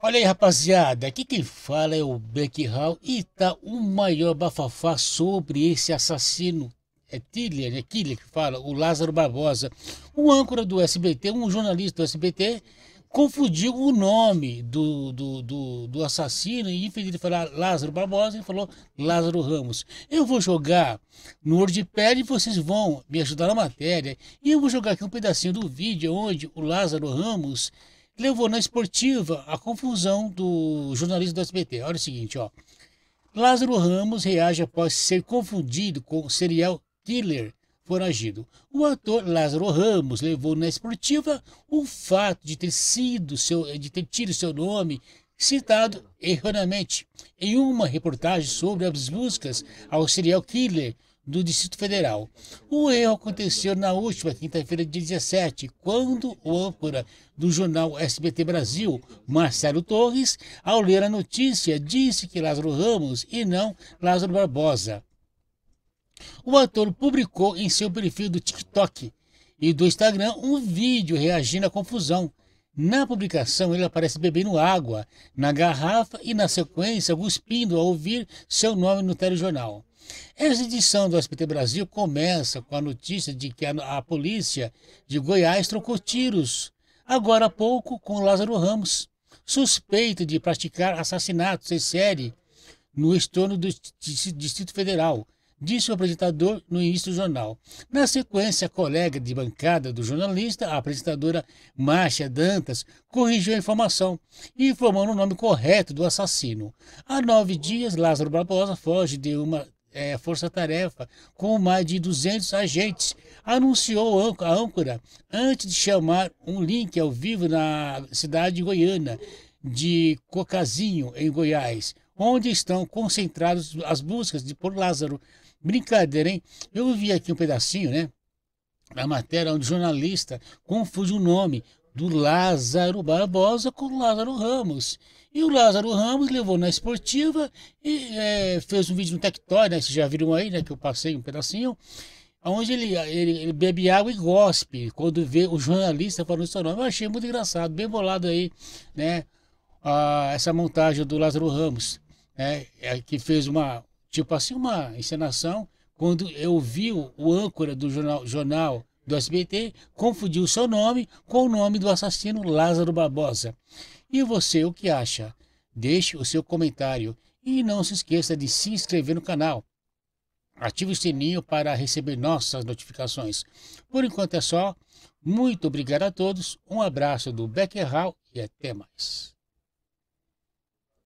Olha aí, rapaziada, aqui quem fala é o Beck Hall e tá o maior bafafá sobre esse assassino. É Tiller, é Killer que fala, o Lázaro Barbosa. O âncora do SBT, um jornalista do SBT, confundiu o nome do, do, do, do assassino e, infelizmente vez de falar Lázaro Barbosa, ele falou Lázaro Ramos. Eu vou jogar no WordPad e vocês vão me ajudar na matéria. E eu vou jogar aqui um pedacinho do vídeo onde o Lázaro Ramos levou na esportiva a confusão do jornalista do SBT. Olha o seguinte, ó. Lázaro Ramos reage após ser confundido com serial killer foragido. O ator Lázaro Ramos levou na esportiva o fato de ter sido seu, de ter tido seu nome citado erroneamente em uma reportagem sobre as buscas ao serial killer do Distrito Federal. O erro aconteceu na última quinta-feira, dia 17, quando o âncora do jornal SBT Brasil, Marcelo Torres, ao ler a notícia, disse que Lázaro Ramos e não Lázaro Barbosa. O ator publicou em seu perfil do TikTok e do Instagram um vídeo reagindo à confusão. Na publicação, ele aparece bebendo água na garrafa e, na sequência, cuspindo ao ouvir seu nome no telejornal. Esta edição do SBT Brasil começa com a notícia de que a, a polícia de Goiás trocou tiros, agora há pouco, com Lázaro Ramos, suspeito de praticar assassinatos em série no estorno do Distrito Federal, disse o apresentador no início do jornal. Na sequência, a colega de bancada do jornalista, a apresentadora Márcia Dantas, corrigiu a informação, informando o nome correto do assassino. Há nove dias, Lázaro Barbosa foge de uma é, força-tarefa com mais de 200 agentes, anunciou a âncora antes de chamar um link ao vivo na cidade goiana de Cocazinho, em Goiás, onde estão concentradas as buscas de por Lázaro. Brincadeira, hein? Eu vi aqui um pedacinho, né? A matéria onde o jornalista confunde o nome do Lázaro Barbosa com o Lázaro Ramos. E o Lázaro Ramos levou na esportiva e é, fez um vídeo no Tectoy, né? Vocês já viram aí, né? Que eu passei um pedacinho. Onde ele, ele, ele bebe água e gospe quando vê o jornalista falando seu nome. Eu achei muito engraçado, bem bolado aí, né? A, essa montagem do Lázaro Ramos, né? É, que fez uma, tipo assim, uma encenação. Quando eu vi o, o âncora do jornal, jornal do SBT confundiu seu nome com o nome do assassino Lázaro Barbosa. E você, o que acha? Deixe o seu comentário e não se esqueça de se inscrever no canal. Ative o sininho para receber nossas notificações. Por enquanto é só. Muito obrigado a todos, um abraço do Becker Hall e até mais.